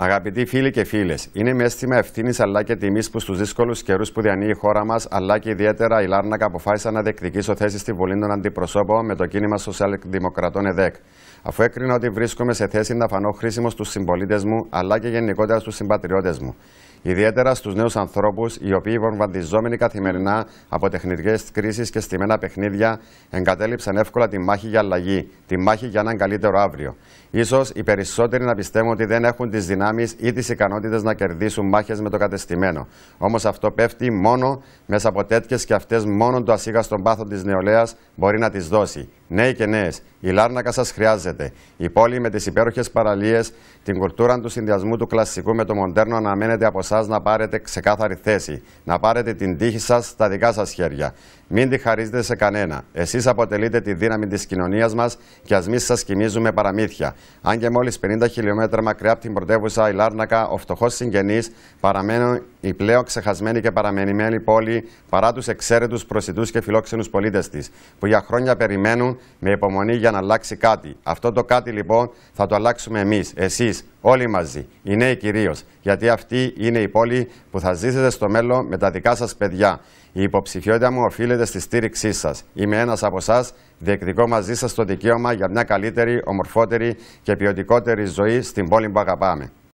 Αγαπητοί φίλοι και φίλες, είναι με αίσθημα ευθύνης αλλά και τιμής που στους δύσκολους καιρούς που διανύει η χώρα μας, αλλά και ιδιαίτερα η Λάρνακα αποφάσισα να διεκδικήσω θέση στη Βουλή των Αντιπροσώπων με το κίνημα Σοσιαλδημοκρατών ΕΔΕΚ. Αφού έκρινα ότι βρίσκομαι σε θέση να φανώ χρήσιμο στους συμπολίτες μου, αλλά και γενικότερα στους συμπατριώτες μου. Ιδιαίτερα στους νέους ανθρώπους, οι οποίοι βομβαρδιζόμενοι καθημερινά από τεχνητικές κρίσεις και στημένα παιχνίδια, εγκατέλειψαν εύκολα τη μάχη για αλλαγή, τη μάχη για έναν καλύτερο αύριο. σω οι περισσότεροι να πιστεύουν ότι δεν έχουν τις δυνάμεις ή τις ικανότητες να κερδίσουν μάχες με το κατεστημένο. Όμως αυτό πέφτει μόνο μέσα από τέτοιες και αυτές μόνο το ασίγαστον πάθος της νεολαίας μπορεί να τις δώσει. Νέοι και νέες, η Λάρνακα σας χρειάζεται. Η πόλη με τις υπέροχες παραλίες, την κουλτούρα του συνδυασμού του κλασικού με το μοντέρνο αναμένεται από εσάς να πάρετε ξεκάθαρη θέση. Να πάρετε την τύχη σας στα δικά σας χέρια. Μην τη χαρίζετε σε κανένα. Εσείς αποτελείτε τη δύναμη της κοινωνίας μας και ας μην σας κοιμίζουμε παραμύθια. Αν και μόλις 50 χιλιόμετρα μακριά από την πρωτεύουσα, η Λάρνακα, ο φτωχός συγγενής παραμένει η πλέον ξεχασμένη και παραμενημένη πόλη παρά τους εξαίρετους προσιτούς και φιλόξενους πολίτες της, που για χρόνια περιμένουν με υπομονή για να αλλάξει κάτι. Αυτό το κάτι λοιπόν θα το αλλάξουμε εμείς, εσείς, όλοι μαζί, οι νέοι κυρίως, γιατί αυτή είναι η πόλη που θα ζήσετε στο μέλλον με τα δικά σας παιδιά. Η υποψηφιότητα μου οφείλεται στη στήριξή σας. Είμαι ένας από εσάς, διεκδικώ μαζί σας το δικαίωμα για μια καλύτερη, ομορφότερη και ποιοτικότερη ζωή στην πόλη που αγαπάμε.